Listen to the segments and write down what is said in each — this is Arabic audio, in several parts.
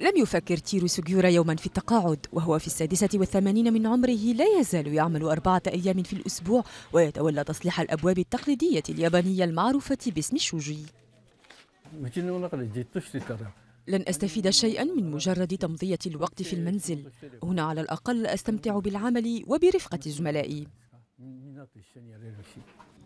لم يفكر تيرو سوغيورا يوما في التقاعد وهو في السادسة والثمانين من عمره لا يزال يعمل أربعة أيام في الأسبوع ويتولى تصليح الأبواب التقليدية اليابانية المعروفة باسم الشوجي لن أستفيد شيئا من مجرد تمضية الوقت في المنزل هنا على الأقل أستمتع بالعمل وبرفقة زملائي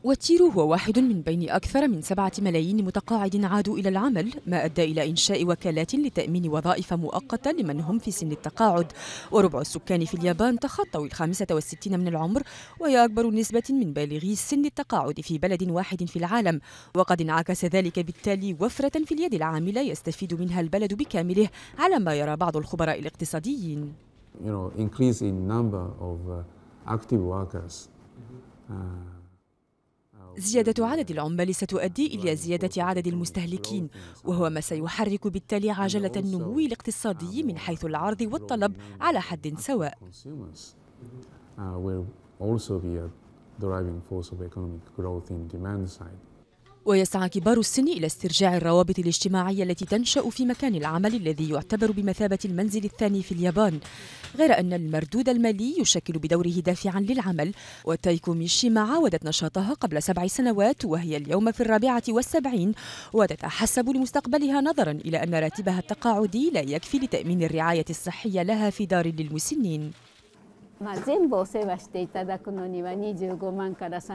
وتيرو هو واحد من بين أكثر من سبعة ملايين متقاعد عادوا إلى العمل ما أدى إلى إنشاء وكالات لتأمين وظائف مؤقتة لمن هم في سن التقاعد وربع السكان في اليابان تخطوا الخامسة والستين من العمر وهي أكبر نسبة من بالغي سن التقاعد في بلد واحد في العالم وقد انعكس ذلك بالتالي وفرة في اليد العاملة يستفيد منها البلد بكامله على ما يرى بعض الخبراء الاقتصاديين you know, increase in number of uh, active workers uh, زيادة عدد العمال ستؤدي إلى زيادة عدد المستهلكين وهو ما سيحرك بالتالي عجلة النمو الاقتصادي من حيث العرض والطلب على حد سواء uh, will also be a driving force of economic growth in demand side. ويسعى كبار السن إلى استرجاع الروابط الاجتماعية التي تنشأ في مكان العمل الذي يعتبر بمثابة المنزل الثاني في اليابان غير أن المردود المالي يشكل بدوره دافعا للعمل وتايكو ميشيما عاودت نشاطها قبل سبع سنوات وهي اليوم في الرابعة والسبعين وتتحسب لمستقبلها نظرا إلى أن راتبها التقاعدي لا يكفي لتأمين الرعاية الصحية لها في دار للمسنين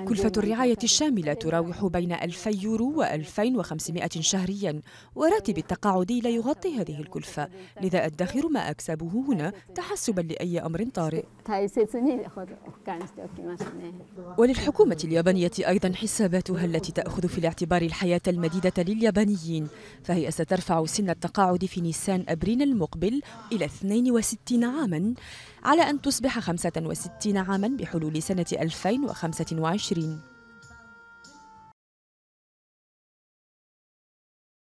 كلفة الرعاية الشاملة تراوح بين 2000 يورو و 2500 شهريا وراتب التقاعدي لا يغطي هذه الكلفة لذا أدخر ما أكسبه هنا تحسبا لأي أمر طارئ وللحكومة اليابانية أيضا حساباتها التي تأخذ في الاعتبار الحياة المديدة لليابانيين فهي سترفع سن التقاعد في نيسان أبريل المقبل إلى 62 عاما على أن تصبح 65 عاما بحلول سنة 2025